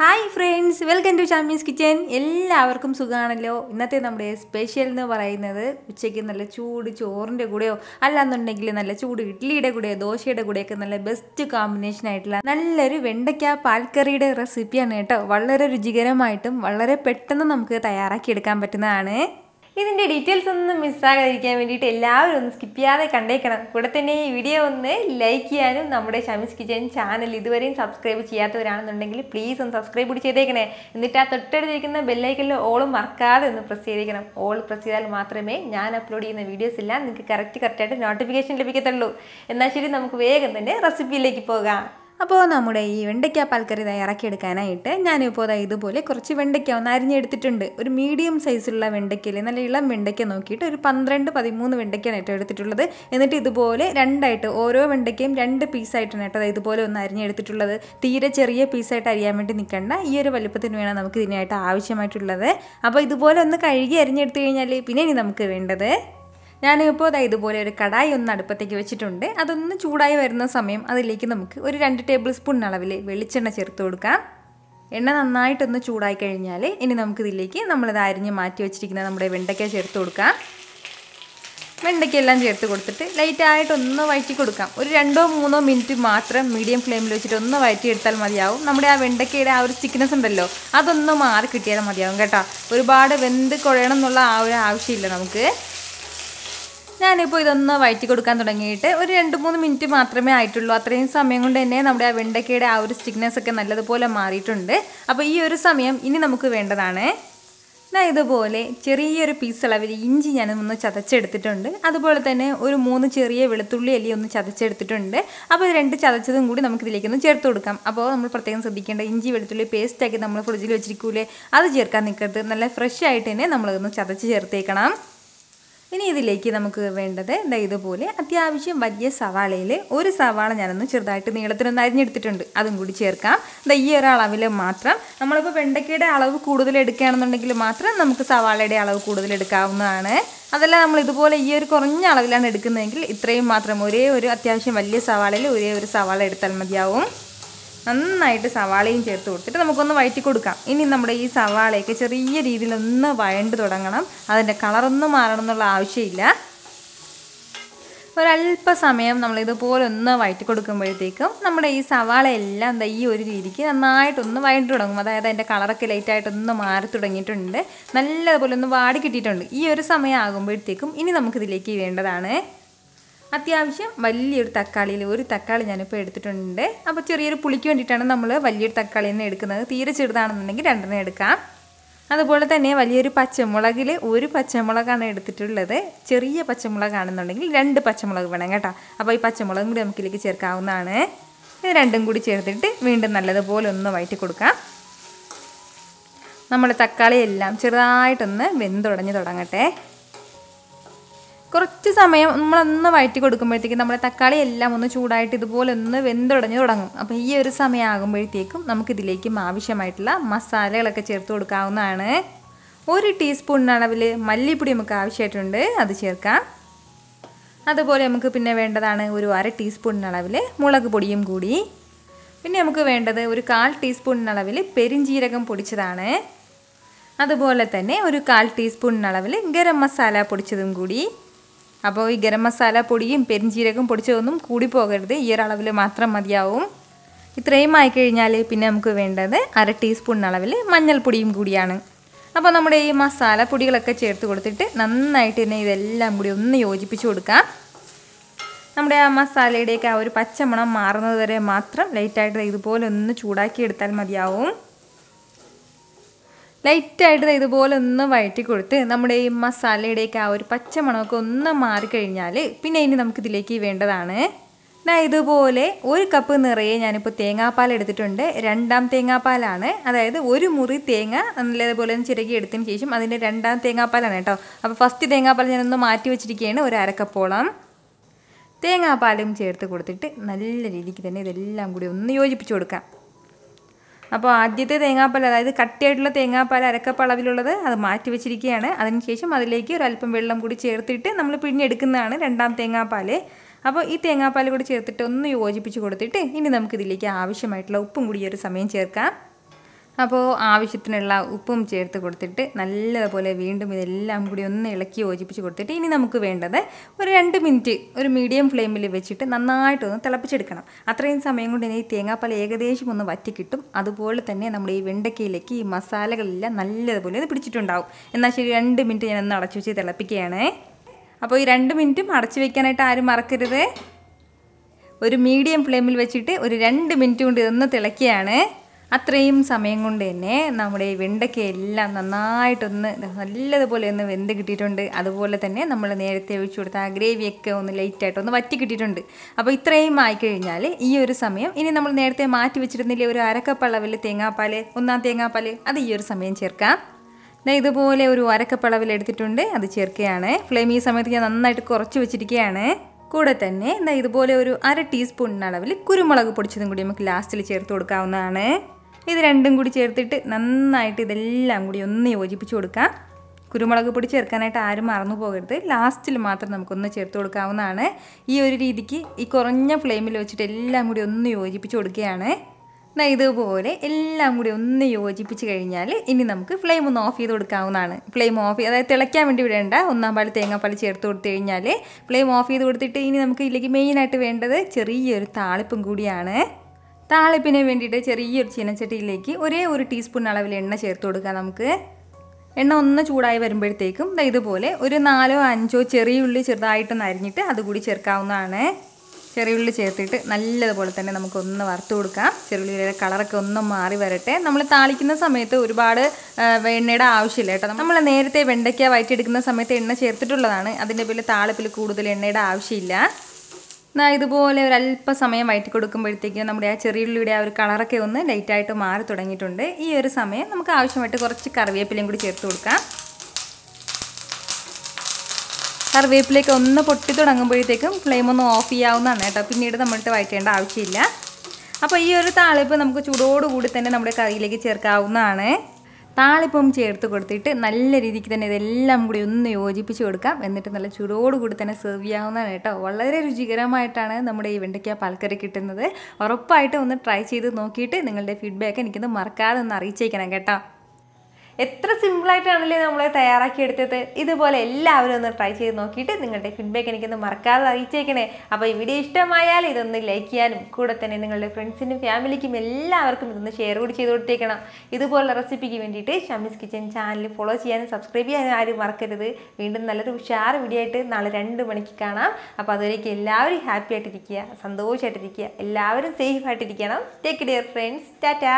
hi friends welcome to champions kitchen എല്ലാവർക്കും സുഖമാണല്ലോ ഇന്നത്തെ നമ്മുടെ സ്പെഷ്യൽ എന്ന് പറയുന്നത് ഉച്ചയ്ക്ക് നല്ല ചൂട് ചോറിൻ്റെ കൂടെയോ അല്ലാന്നുണ്ടെങ്കിൽ നല്ല ചൂട് ഇഡ്ഡലിയുടെ കൂടെയോ ദോശയുടെ കൂടെയൊക്കെ നല്ല ബെസ്റ്റ് കോമ്പിനേഷൻ ആയിട്ടുള്ള നല്ലൊരു വെണ്ടയ്ക്ക പാൽക്കറിയുടെ റെസിപ്പിയാണ് കേട്ടോ വളരെ രുചികരമായിട്ടും വളരെ പെട്ടെന്ന് നമുക്ക് തയ്യാറാക്കി എടുക്കാൻ പറ്റുന്നതാണ് ഇതിൻ്റെ ഡീറ്റെയിൽസ് ഒന്നും മിസ്സാകാതിരിക്കാൻ വേണ്ടിയിട്ട് എല്ലാവരും ഒന്ന് സ്കിപ്പ് ചെയ്യാതെ കണ്ടേക്കണം കൂടെ തന്നെ ഈ വീഡിയോ ഒന്ന് ലൈക്ക് ചെയ്യാനും നമ്മുടെ ഷമിസ് കിച്ചൻ ചാനൽ ഇതുവരെയും സബ്സ്ക്രൈബ് ചെയ്യാത്തവരാണെന്നുണ്ടെങ്കിൽ പ്ലീസ് ഒന്ന് സബ്സ്ക്രൈബ് കൂടി ചെയ്തേക്കണേ എന്നിട്ട് ആ തൊട്ടടുത്തിരിക്കുന്ന ബെല്ലൈക്കലിൽ ഓളും മറക്കാതെ ഒന്ന് പ്രസ് ചെയ്തേക്കണം ഓൾ പ്രസ് ചെയ്താൽ മാത്രമേ ഞാൻ അപ്ലോഡ് ചെയ്യുന്ന വീഡിയോസ് എല്ലാം നിങ്ങൾക്ക് കറക്റ്റ് കറക്റ്റായിട്ട് നോട്ടിഫിക്കേഷൻ ലഭിക്കത്തുള്ളൂ എന്നാൽ ശരി നമുക്ക് വേഗം തന്നെ റെസിപ്പിയിലേക്ക് പോകാം അപ്പോൾ നമ്മുടെ ഈ വെണ്ടയ്ക്ക പാൽക്കറി എടുക്കാനായിട്ട് ഞാനിപ്പോൾ ഇതുപോലെ കുറച്ച് വെണ്ടയ്ക്ക ഒന്ന് അരിഞ്ഞെടുത്തിട്ടുണ്ട് ഒരു മീഡിയം സൈസുള്ള അല്ലെങ്കിൽ നല്ല ഇളം വെണ്ടയ്ക്ക നോക്കിയിട്ട് ഒരു പന്ത്രണ്ട് പതിമൂന്ന് വെണ്ടയ്ക്കാണ് ഏറ്റവും എടുത്തിട്ടുള്ളത് എന്നിട്ട് ഇതുപോലെ രണ്ടായിട്ട് ഓരോ വെണ്ടയ്ക്കയും രണ്ട് പീസായിട്ടാണ് കേട്ടോ ഇതുപോലെ ഒന്ന് അരിഞ്ഞെടുത്തിട്ടുള്ളത് തീരെ ചെറിയ പീസായിട്ട് അറിയാൻ വേണ്ടി നിൽക്കേണ്ട ഈ ഒരു വലുപ്പത്തിന് വേണം നമുക്ക് ഇതിനായിട്ട് ആവശ്യമായിട്ടുള്ളത് അപ്പോൾ ഇതുപോലെ ഒന്ന് കഴുകി അരിഞ്ഞെടുത്തു കഴിഞ്ഞാൽ പിന്നെ ഇനി നമുക്ക് വേണ്ടത് ഞാനിപ്പോൾ അതായത് ഇതുപോലെ ഒരു കടായി ഒന്ന് അടുപ്പത്തേക്ക് വെച്ചിട്ടുണ്ട് അതൊന്ന് ചൂടായി വരുന്ന സമയം അതിലേക്ക് നമുക്ക് ഒരു രണ്ട് ടേബിൾ സ്പൂൺ അളവിൽ വെളിച്ചെണ്ണ ചേർത്ത് കൊടുക്കാം എണ്ണ നന്നായിട്ടൊന്ന് ചൂടായി കഴിഞ്ഞാൽ ഇനി നമുക്കിതിലേക്ക് നമ്മളിത് അരിഞ്ഞ് മാറ്റി വെച്ചിരിക്കുന്ന നമ്മുടെ വെണ്ടയ്ക്ക ചേർത്ത് കൊടുക്കാം വെണ്ടയ്ക്കെല്ലാം ചേർത്ത് കൊടുത്തിട്ട് ലൈറ്റായിട്ടൊന്ന് വഴറ്റി കൊടുക്കാം ഒരു രണ്ടോ മൂന്നോ മിനിറ്റ് മാത്രം മീഡിയം ഫ്ലെയിമിൽ വെച്ചിട്ട് ഒന്ന് വഴറ്റിയെടുത്താൽ മതിയാവും നമ്മുടെ ആ വെണ്ടയ്ക്കയുടെ ആ ഒരു സ്റ്റിക്നെസ് ഉണ്ടല്ലോ അതൊന്ന് മാറി കിട്ടിയാൽ മതിയാവും കേട്ടോ ഒരുപാട് വെന്ത് കുഴയണം എന്നുള്ള ആ ഒരു ആവശ്യമില്ല നമുക്ക് ഞാനിപ്പോൾ ഇതൊന്ന് വഴറ്റി കൊടുക്കാൻ തുടങ്ങിയിട്ട് ഒരു രണ്ട് മൂന്ന് മിനിറ്റ് മാത്രമേ ആയിട്ടുള്ളൂ അത്രയും സമയം കൊണ്ട് തന്നെ നമ്മുടെ ആ വെണ്ടയ്ക്കയുടെ ആ ഒരു സ്റ്റിക്നെസ് ഒക്കെ നല്ലതുപോലെ മാറിയിട്ടുണ്ട് അപ്പോൾ ഈ ഒരു സമയം ഇനി നമുക്ക് വേണ്ടതാണ് ഞാൻ ഇതുപോലെ ചെറിയൊരു പീസ് അളവിൽ ഇഞ്ചി ഞാൻ ഒന്ന് ചതച്ചെടുത്തിട്ടുണ്ട് അതുപോലെ തന്നെ ഒരു മൂന്ന് ചെറിയ വെളുത്തുള്ളി അല്ലി ഒന്ന് ചതച്ചെടുത്തിട്ടുണ്ട് അപ്പോൾ രണ്ട് ചതച്ചതും കൂടി നമുക്ക് ഒന്ന് ചേർത്ത് കൊടുക്കാം അപ്പോൾ നമ്മൾ പ്രത്യേകം ശ്രദ്ധിക്കേണ്ട ഇഞ്ചി വെളുത്തുള്ളി പേസ്റ്റാക്കി നമ്മൾ ഫ്രിഡ്ജിൽ വെച്ചിരിക്കൂലേ അത് ചേർക്കാൻ നിൽക്കരുത് നല്ല ഫ്രഷ് ആയിട്ട് തന്നെ നമ്മളതൊന്ന് ചതച്ച് ചേർത്തേക്കണം ഇനി ഇതിലേക്ക് നമുക്ക് വേണ്ടത് എന്താ ഇതുപോലെ അത്യാവശ്യം വലിയ സവാളയിൽ ഒരു സവാള ഞാനൊന്ന് ചെറുതായിട്ട് നീളത്തിനൊന്ന് അരിഞ്ഞെടുത്തിട്ടുണ്ട് അതും കൂടി ചേർക്കാം ദാ ഈ ഒരളവിൽ മാത്രം നമ്മളിപ്പോൾ വെണ്ടയ്ക്കയുടെ അളവ് കൂടുതൽ എടുക്കുകയാണെന്നുണ്ടെങ്കിൽ മാത്രം നമുക്ക് സവാളയുടെ അളവ് കൂടുതൽ എടുക്കാവുന്നതാണ് അതല്ല നമ്മൾ ഇതുപോലെ ഈ ഒരു കുറഞ്ഞ അളവിലാണ് എടുക്കുന്നതെങ്കിൽ ഇത്രയും മാത്രം ഒരേ ഒരു അത്യാവശ്യം വലിയ സവാളയിൽ ഒരേ ഒരു സവാള എടുത്താൽ മതിയാവും നന്നായിട്ട് സവാളയും ചേർത്ത് കൊടുത്തിട്ട് നമുക്കൊന്ന് വഴറ്റി കൊടുക്കാം ഇനി നമ്മുടെ ഈ സവാളയൊക്കെ ചെറിയ രീതിയിൽ ഒന്ന് വഴണ്ട് തുടങ്ങണം അതിൻ്റെ കളറൊന്നും മാറണം എന്നുള്ള ആവശ്യമില്ല ഒരല്പസമയം നമ്മളിതുപോലെ ഒന്ന് വഴറ്റി കൊടുക്കുമ്പോഴത്തേക്കും നമ്മുടെ ഈ സവാളയെല്ലാം എല്ലാം എന്താ ഈ ഒരു രീതിക്ക് നന്നായിട്ടൊന്ന് വഴണ്ടി തുടങ്ങും അതായത് അതിൻ്റെ കളറൊക്കെ ലൈറ്റായിട്ടൊന്ന് മാറി തുടങ്ങിയിട്ടുണ്ട് നല്ലതുപോലെ ഒന്ന് വാടി കിട്ടിയിട്ടുണ്ട് ഈ ഒരു സമയം ആകുമ്പോഴത്തേക്കും ഇനി നമുക്കിതിലേക്ക് വേണ്ടതാണ് അത്യാവശ്യം വലിയൊരു തക്കാളിയിൽ ഒരു തക്കാളി ഞാനിപ്പോൾ എടുത്തിട്ടുണ്ട് അപ്പോൾ ചെറിയൊരു പുളിക്ക് വേണ്ടിയിട്ടാണ് നമ്മൾ വലിയൊരു തക്കാളിയിൽ നിന്ന് എടുക്കുന്നത് തീരെ ചെറുതാണെന്നുണ്ടെങ്കിൽ രണ്ടെണ്ണം എടുക്കാം അതുപോലെ തന്നെ വലിയൊരു പച്ചമുളകിൽ ഒരു പച്ചമുളകാണ് എടുത്തിട്ടുള്ളത് ചെറിയ പച്ചമുളകാണെന്നുണ്ടെങ്കിൽ രണ്ട് പച്ചമുളക് വേണം കേട്ടോ അപ്പോൾ ഈ പച്ചമുളകും കൂടി നമുക്കിലേക്ക് ചേർക്കാവുന്നതാണ് ഇത് രണ്ടും കൂടി ചേർത്തിട്ട് വീണ്ടും നല്ലതുപോലെ ഒന്ന് വയറ്റി കൊടുക്കാം നമ്മുടെ തക്കാളിയെല്ലാം ചെറുതായിട്ടൊന്ന് വെന്തുടഞ്ഞ് തുടങ്ങട്ടെ കുറച്ച് സമയം നമ്മളൊന്ന് വഴറ്റി കൊടുക്കുമ്പോഴത്തേക്കും നമ്മുടെ തക്കാളി എല്ലാം ഒന്ന് ചൂടായിട്ട് ഇതുപോലെ ഒന്ന് വെന്തുടഞ്ഞ് തുടങ്ങും അപ്പോൾ ഈ ഒരു സമയമാകുമ്പോഴത്തേക്കും നമുക്കിതിലേക്കും ആവശ്യമായിട്ടുള്ള മസാലകളൊക്കെ ചേർത്ത് കൊടുക്കാവുന്നതാണ് ഒരു ടീസ്പൂൺ അളവിൽ മല്ലിപ്പൊടി നമുക്ക് ആവശ്യമായിട്ടുണ്ട് അത് ചേർക്കാം അതുപോലെ നമുക്ക് പിന്നെ വേണ്ടതാണ് ഒരു അര ടീസ്പൂൺ അളവിൽ മുളക് പൊടിയും കൂടി പിന്നെ നമുക്ക് വേണ്ടത് ഒരു കാൽ ടീസ്പൂൺ അളവിൽ പെരിഞ്ചീരകം പൊടിച്ചതാണ് അതുപോലെ തന്നെ ഒരു കാൽ ടീസ്പൂൺ അളവിൽ ഗരം മസാല പൊടിച്ചതും കൂടി അപ്പോൾ ഈ ഗരം മസാല പൊടിയും പെരിഞ്ചീരകം പൊടിച്ചതൊന്നും കൂടി പോകരുത് ഈ ഒരളവിൽ മാത്രം മതിയാവും ഇത്രയും ആയിക്കഴിഞ്ഞാൽ പിന്നെ നമുക്ക് വേണ്ടത് അര ടീസ്പൂൺ അളവിൽ മഞ്ഞൾപ്പൊടിയും കൂടിയാണ് അപ്പോൾ നമ്മുടെ ഈ മസാല പൊടികളൊക്കെ ചേർത്ത് കൊടുത്തിട്ട് നന്നായിട്ട് തന്നെ ഇതെല്ലാം കൂടി ഒന്ന് യോജിപ്പിച്ച് കൊടുക്കാം നമ്മുടെ ആ മസാലയുടെയൊക്കെ ആ ഒരു പച്ചമണം മാറുന്നത് വരെ മാത്രം ലൈറ്റായിട്ട് ഇതുപോലെ ഒന്ന് ചൂടാക്കി എടുത്താൽ മതിയാവും ലൈറ്റായിട്ട് ഇതുപോലെ ഒന്ന് വഴറ്റി കൊടുത്ത് നമ്മുടെ ഈ മസാലയുടെയൊക്കെ ആ ഒരു പച്ചമണമൊക്കെ ഒന്ന് മാറിക്കഴിഞ്ഞാൽ പിന്നെ ഇനി നമുക്ക് ഇതിലേക്ക് വേണ്ടതാണ് ഞാൻ ഇതുപോലെ ഒരു കപ്പ് നിറയെ ഞാനിപ്പോൾ തേങ്ങാപ്പാൽ എടുത്തിട്ടുണ്ട് രണ്ടാം തേങ്ങാപ്പാലാണ് അതായത് ഒരു മുറി തേങ്ങ നല്ലതുപോലെ ചിരകി എടുത്തതിന് ശേഷം അതിൻ്റെ രണ്ടാം തേങ്ങാപ്പാലാണ് കേട്ടോ അപ്പോൾ ഫസ്റ്റ് തേങ്ങാപ്പാൽ ഞാനൊന്ന് മാറ്റി വെച്ചിരിക്കുകയാണ് ഒരു അരക്കപ്പോളം തേങ്ങാപ്പാലും ചേർത്ത് കൊടുത്തിട്ട് നല്ല രീതിക്ക് തന്നെ ഇതെല്ലാം കൂടി ഒന്ന് യോജിപ്പിച്ച് കൊടുക്കാം അപ്പോൾ ആദ്യത്തെ തേങ്ങാപ്പാൽ അതായത് കട്ടിയായിട്ടുള്ള തേങ്ങാപ്പാൽ അരക്കപ്പളവിലുള്ളത് അത് മാറ്റി വെച്ചിരിക്കുകയാണ് അതിനുശേഷം അതിലേക്ക് ഒരല്പം വെള്ളം കൂടി ചേർത്തിട്ട് നമ്മൾ പിഴിഞ്ഞെടുക്കുന്നതാണ് രണ്ടാം തേങ്ങാപ്പാൽ അപ്പോൾ ഈ തേങ്ങാപ്പാൽ കൂടി ചേർത്തിട്ട് ഒന്ന് യോജിപ്പിച്ച് കൊടുത്തിട്ട് ഇനി നമുക്കിതിലേക്ക് ആവശ്യമായിട്ടുള്ള ഉപ്പും കൂടി ഈ ഒരു സമയം ചേർക്കാം അപ്പോൾ ആവശ്യത്തിനുള്ള ഉപ്പും ചേർത്ത് കൊടുത്തിട്ട് നല്ലതുപോലെ വീണ്ടും ഇതെല്ലാം കൂടി ഒന്ന് ഇളക്കി യോജിപ്പിച്ച് കൊടുത്തിട്ട് ഇനി നമുക്ക് വേണ്ടത് ഒരു രണ്ട് മിനിറ്റ് ഒരു മീഡിയം ഫ്ലെയിമിൽ വെച്ചിട്ട് നന്നായിട്ടൊന്ന് തിളപ്പിച്ചെടുക്കണം അത്രയും സമയം കൊണ്ട് ഇനി തേങ്ങാപ്പാൽ ഏകദേശം ഒന്ന് വറ്റി കിട്ടും അതുപോലെ തന്നെ നമ്മുടെ ഈ വെണ്ടയ്ക്കയിലേക്ക് ഈ മസാലകളെല്ലാം നല്ലതുപോലെ ഇത് പിടിച്ചിട്ടുണ്ടാവും എന്നാൽ ശരി രണ്ട് മിനിറ്റ് ഞാൻ ഒന്ന് അടച്ചു വെച്ച് തിളപ്പിക്കുകയാണ് അപ്പോൾ ഈ രണ്ട് മിനിറ്റും അടച്ചു വെക്കാനായിട്ട് ആരും മറക്കരുത് ഒരു മീഡിയം ഫ്ലെയിമിൽ വെച്ചിട്ട് ഒരു രണ്ട് മിനിറ്റ് കൊണ്ട് ഇതൊന്ന് തിളക്കുകയാണ് അത്രയും സമയം കൊണ്ട് തന്നെ നമ്മുടെ വെണ്ടയ്ക്ക എല്ലാം നന്നായിട്ടൊന്ന് നല്ലതുപോലെ ഒന്ന് വെന്ത് കിട്ടിയിട്ടുണ്ട് അതുപോലെ തന്നെ നമ്മൾ നേരത്തെ ഒഴിച്ചു കൊടുത്ത ആ ഗ്രേവിയൊക്കെ ഒന്ന് ലൈറ്റായിട്ടൊന്ന് ഒന്ന് വറ്റി കിട്ടിയിട്ടുണ്ട് അപ്പോൾ ഇത്രയും ആയിക്കഴിഞ്ഞാൽ ഈ ഒരു സമയം ഇനി നമ്മൾ നേരത്തെ മാറ്റി വെച്ചിരുന്നില്ലേ ഒരു അരക്കപ്പളവിൽ തേങ്ങാപ്പാൽ ഒന്നാം തേങ്ങാപ്പാൽ അത് ഈ ഒരു സമയം ചേർക്കാം ഇതുപോലെ ഒരു അരക്കപ്പളവിൽ എടുത്തിട്ടുണ്ട് അത് ചേർക്കുകയാണ് ഫ്ലെയിം ഈ സമയത്ത് ഞാൻ നന്നായിട്ട് കുറച്ച് വെച്ചിരിക്കുകയാണ് കൂടെ തന്നെ ഇതുപോലെ ഒരു അര ടീസ്പൂണിനളവിൽ അളവിൽ കുരുമുളക് പൊടിച്ചതും കൂടി നമുക്ക് ലാസ്റ്റിൽ ചേർത്ത് കൊടുക്കാവുന്നതാണ് ഇത് രണ്ടും കൂടി ചേർത്തിട്ട് നന്നായിട്ട് ഇതെല്ലാം കൂടി ഒന്ന് യോജിപ്പിച്ച് കൊടുക്കാം കുരുമുളക് പൊടി ചേർക്കാനായിട്ട് ആരും മറന്നു പോകരുത് ലാസ്റ്റിൽ മാത്രം നമുക്കൊന്ന് ചേർത്ത് കൊടുക്കാവുന്നതാണ് ഈ ഒരു രീതിക്ക് ഈ കുറഞ്ഞ ഫ്ലെയിമിൽ വെച്ചിട്ട് എല്ലാം കൂടി ഒന്ന് യോജിപ്പിച്ച് കൊടുക്കുകയാണ് എന്നാൽ ഇതുപോലെ എല്ലാം കൂടി ഒന്ന് യോജിപ്പിച്ച് കഴിഞ്ഞാൽ ഇനി നമുക്ക് ഫ്ലെയിം ഒന്ന് ഓഫ് ചെയ്ത് കൊടുക്കാവുന്നതാണ് ഫ്ലെയിം ഓഫ് അതായത് തിളയ്ക്കാൻ വേണ്ടി വിടേണ്ട ഒന്നാം പാൽ തേങ്ങാപ്പാൽ ചേർത്ത് കൊടുത്തു കഴിഞ്ഞാൽ ഫ്ലെയിം ഓഫ് ചെയ്ത് കൊടുത്തിട്ട് ഇനി നമുക്ക് ഇതിലേക്ക് മെയിനായിട്ട് വേണ്ടത് ചെറിയൊരു താളിപ്പും കൂടിയാണ് താളിപ്പിന് വേണ്ടിയിട്ട് ചെറിയൊരു ചീനച്ചട്ടിയിലേക്ക് ഒരേ ഒരു ടീസ്പൂൺ അളവിൽ എണ്ണ ചേർത്ത് കൊടുക്കാം നമുക്ക് എണ്ണ ഒന്ന് ചൂടായി വരുമ്പോഴത്തേക്കും ഇതുപോലെ ഒരു നാലോ അഞ്ചോ ചെറിയ ഉള്ളി ചെറുതായിട്ട് അരിഞ്ഞിട്ട് അതുകൂടി ചേർക്കാവുന്നതാണ് ചെറിയുള്ളി ചേർത്തിട്ട് നല്ലതുപോലെ തന്നെ നമുക്കൊന്ന് വറുത്ത് കൊടുക്കാം ചെറിയുള്ളിയുടെ കളറൊക്കെ ഒന്ന് മാറി വരട്ടെ നമ്മൾ താളിക്കുന്ന സമയത്ത് ഒരുപാട് എണ്ണയുടെ ആവശ്യമില്ല കേട്ടോ നമ്മൾ നേരത്തെ വെണ്ടയ്ക്ക വയറ്റിയെടുക്കുന്ന സമയത്ത് എണ്ണ ചേർത്തിട്ടുള്ളതാണ് അതിൻ്റെ പേരിൽ താളിപ്പിൽ കൂടുതൽ എണ്ണയുടെ ആവശ്യമില്ല ഇതുപോലെ ഒരു അല്പസമയം വയറ്റി കൊടുക്കുമ്പോഴത്തേക്കും നമ്മുടെ ആ ചെറിയുള്ളിയുടെ ആ ഒരു കളറൊക്കെ ഒന്ന് ലൈറ്റായിട്ട് മാറി തുടങ്ങിയിട്ടുണ്ട് ഈ ഒരു സമയം നമുക്ക് ആവശ്യമായിട്ട് കുറച്ച് കറിവേപ്പിലയും കൂടി ചേർത്ത് കൊടുക്കാം കറിവേപ്പിലേക്ക് ഒന്ന് പൊട്ടി തുടങ്ങുമ്പോഴത്തേക്കും ഫ്ലെയിം ഒന്ന് ഓഫ് ചെയ്യാവുന്നതാണ് കേട്ടോ പിന്നീട് നമ്മളിട്ട് വയറ്റേണ്ട ആവശ്യമില്ല അപ്പോൾ ഈ ഒരു താളിപ്പ് നമുക്ക് ചൂടോടുകൂടി തന്നെ നമ്മുടെ കറിയിലേക്ക് ചേർക്കാവുന്നതാണ് താളിപ്പം ചേർത്ത് കൊടുത്തിട്ട് നല്ല രീതിക്ക് തന്നെ ഇതെല്ലാം കൂടി ഒന്ന് യോജിപ്പിച്ച് കൊടുക്കാം എന്നിട്ട് നല്ല ചൂടോടുകൂടി തന്നെ സെർവ് ചെയ്യാവുന്നതാണ് കേട്ടോ വളരെ രുചികരമായിട്ടാണ് നമ്മുടെ ഈ വെണ്ടയ്ക്ക പാൽക്കറി കിട്ടുന്നത് ഉറപ്പായിട്ട് ഒന്ന് ട്രൈ ചെയ്ത് നോക്കിയിട്ട് നിങ്ങളുടെ ഫീഡ്ബാക്ക് എനിക്കൊന്ന് മറക്കാതെ ഒന്ന് അറിയിച്ചേക്കണം കേട്ടോ എത്ര സിമ്പിളായിട്ടാണല്ലേ തയ്യാറാക്കി തയ്യാറാക്കിയെടുത്തത് ഇതുപോലെ എല്ലാവരും ഒന്ന് ട്രൈ ചെയ്ത് നോക്കിയിട്ട് നിങ്ങളുടെ ഫീഡ്ബാക്ക് എനിക്കൊന്ന് മറക്കാതെ അറിയിച്ചേക്കണേ അപ്പോൾ ഈ വീഡിയോ ഇഷ്ടമായാൽ ഇതൊന്ന് ലൈക്ക് ചെയ്യാനും കൂടെ തന്നെ നിങ്ങളുടെ ഫ്രണ്ട്സിനും ഫാമിലിക്കും എല്ലാവർക്കും ഇതൊന്ന് ഷെയർ കൂടി ചെയ്ത് കൊടുത്തേക്കണം ഇതുപോലെ റെസിപ്പിക്ക് വേണ്ടിയിട്ട് ഷമിസ് കിച്ചൻ ചാനൽ ഫോളോ ചെയ്യാനും സബ്സ്ക്രൈബ് ചെയ്യാനും ആരും മറക്കരുത് വീണ്ടും നല്ലൊരു ഉഷാർ വീഡിയോ ആയിട്ട് നാളെ രണ്ട് മണിക്ക് കാണാം അപ്പോൾ അതുവരേക്കും എല്ലാവരും ഹാപ്പി ആയിട്ടിരിക്കുക സന്തോഷമായിട്ടിരിക്കുക എല്ലാവരും സേഫ് ആയിട്ടിരിക്കണം ടേക്ക് കെയർ ഫ്രണ്ട്സ് ടാറ്റാ